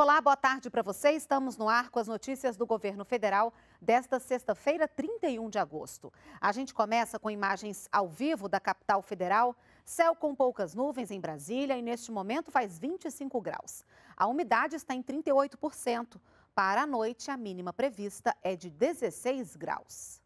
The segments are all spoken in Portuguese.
Olá, boa tarde para você. Estamos no ar com as notícias do governo federal desta sexta-feira, 31 de agosto. A gente começa com imagens ao vivo da capital federal. Céu com poucas nuvens em Brasília e neste momento faz 25 graus. A umidade está em 38%. Para a noite, a mínima prevista é de 16 graus.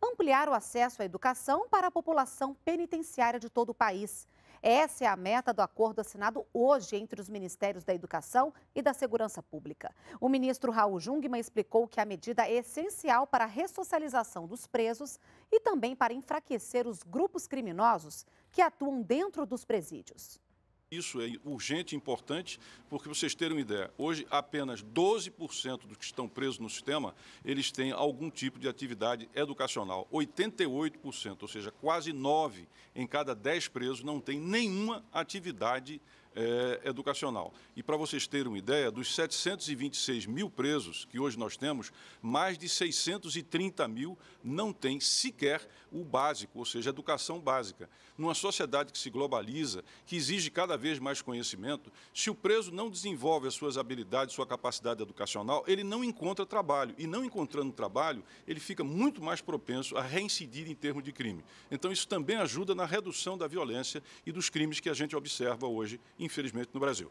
Ampliar o acesso à educação para a população penitenciária de todo o país. Essa é a meta do acordo assinado hoje entre os Ministérios da Educação e da Segurança Pública. O ministro Raul Jungmann explicou que a medida é essencial para a ressocialização dos presos e também para enfraquecer os grupos criminosos que atuam dentro dos presídios. Isso é urgente e importante, porque vocês terem uma ideia, hoje apenas 12% dos que estão presos no sistema, eles têm algum tipo de atividade educacional. 88%, ou seja, quase 9 em cada 10 presos não têm nenhuma atividade educacional é, educacional. E para vocês terem uma ideia, dos 726 mil presos que hoje nós temos, mais de 630 mil não têm sequer o básico, ou seja, educação básica. Numa sociedade que se globaliza, que exige cada vez mais conhecimento, se o preso não desenvolve as suas habilidades, sua capacidade educacional, ele não encontra trabalho. E não encontrando trabalho, ele fica muito mais propenso a reincidir em termos de crime. Então, isso também ajuda na redução da violência e dos crimes que a gente observa hoje em infelizmente, no Brasil.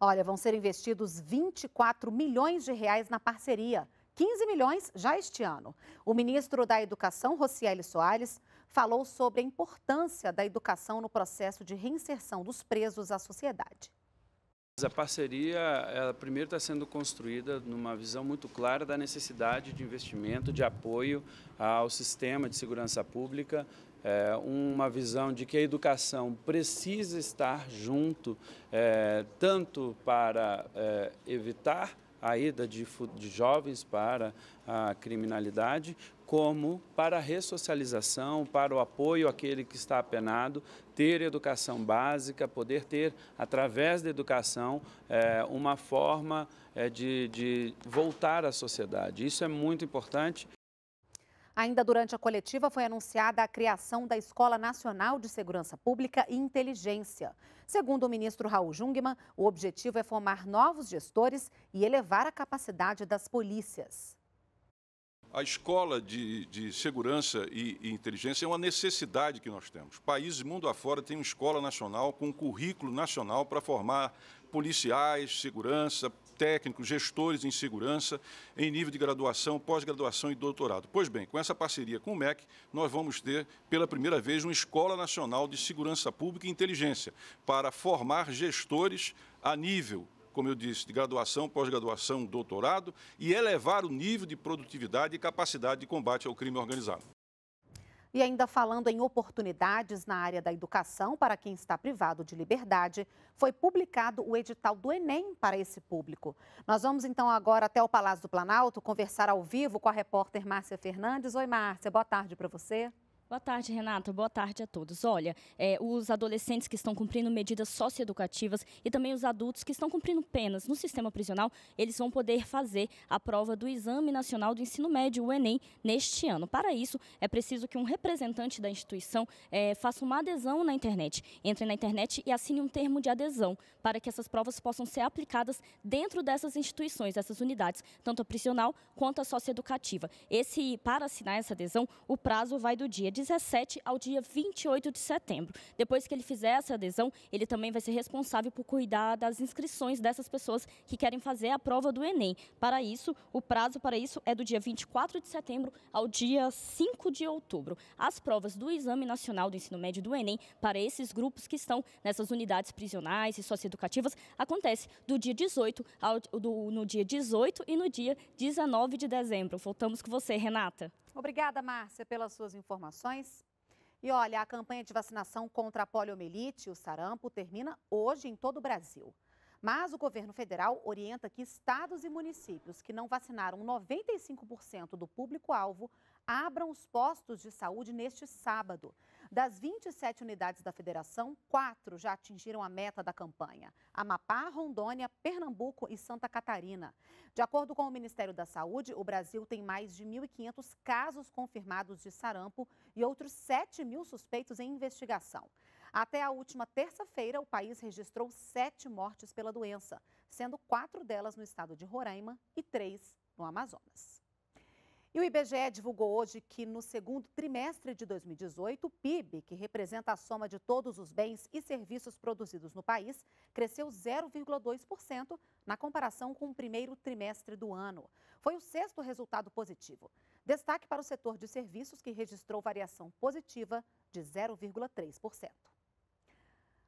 Olha, vão ser investidos 24 milhões de reais na parceria, 15 milhões já este ano. O ministro da Educação, Rocieli Soares, falou sobre a importância da educação no processo de reinserção dos presos à sociedade. A parceria, ela primeiro está sendo construída numa visão muito clara da necessidade de investimento, de apoio ao sistema de segurança pública, é, uma visão de que a educação precisa estar junto, é, tanto para é, evitar a ida de, de jovens para a criminalidade, como para a ressocialização, para o apoio àquele que está apenado, ter educação básica, poder ter, através da educação, é, uma forma é, de, de voltar à sociedade. Isso é muito importante Ainda durante a coletiva foi anunciada a criação da Escola Nacional de Segurança Pública e Inteligência. Segundo o ministro Raul Jungmann, o objetivo é formar novos gestores e elevar a capacidade das polícias. A escola de, de segurança e, e, inteligência é uma necessidade que nós temos. Países mundo afora têm uma escola nacional com um currículo nacional para formar policiais, segurança, técnicos, gestores em segurança, em nível de graduação, pós-graduação e doutorado. Pois bem, com essa parceria com o MEC, nós vamos ter pela primeira vez uma Escola Nacional de Segurança Pública e Inteligência para formar gestores a nível como eu disse, de graduação, pós-graduação, doutorado e elevar o nível de produtividade e capacidade de combate ao crime organizado. E ainda falando em oportunidades na área da educação para quem está privado de liberdade, foi publicado o edital do Enem para esse público. Nós vamos então agora até o Palácio do Planalto conversar ao vivo com a repórter Márcia Fernandes. Oi, Márcia, boa tarde para você. Boa tarde, Renata. Boa tarde a todos. Olha, é, os adolescentes que estão cumprindo medidas socioeducativas e também os adultos que estão cumprindo penas no sistema prisional, eles vão poder fazer a prova do Exame Nacional do Ensino Médio, o Enem, neste ano. Para isso, é preciso que um representante da instituição é, faça uma adesão na internet, entre na internet e assine um termo de adesão para que essas provas possam ser aplicadas dentro dessas instituições, dessas unidades, tanto a prisional quanto a socioeducativa. Esse, para assinar essa adesão, o prazo vai do dia 17 ao dia 28 de setembro. Depois que ele fizer essa adesão, ele também vai ser responsável por cuidar das inscrições dessas pessoas que querem fazer a prova do Enem. Para isso, o prazo para isso é do dia 24 de setembro ao dia 5 de outubro. As provas do Exame Nacional do Ensino Médio do Enem para esses grupos que estão nessas unidades prisionais e socioeducativas acontece do dia 18 ao, do, no dia 18 e no dia 19 de dezembro. Voltamos com você, Renata. Obrigada, Márcia, pelas suas informações. E olha, a campanha de vacinação contra a poliomielite e o sarampo termina hoje em todo o Brasil. Mas o governo federal orienta que estados e municípios que não vacinaram 95% do público-alvo abram os postos de saúde neste sábado. Das 27 unidades da federação, quatro já atingiram a meta da campanha: Amapá, Rondônia, Pernambuco e Santa Catarina. De acordo com o Ministério da Saúde, o Brasil tem mais de 1.500 casos confirmados de sarampo e outros 7 mil suspeitos em investigação. Até a última terça-feira, o país registrou sete mortes pela doença, sendo quatro delas no estado de Roraima e três no Amazonas. E o IBGE divulgou hoje que no segundo trimestre de 2018, o PIB, que representa a soma de todos os bens e serviços produzidos no país, cresceu 0,2% na comparação com o primeiro trimestre do ano. Foi o sexto resultado positivo. Destaque para o setor de serviços, que registrou variação positiva de 0,3%.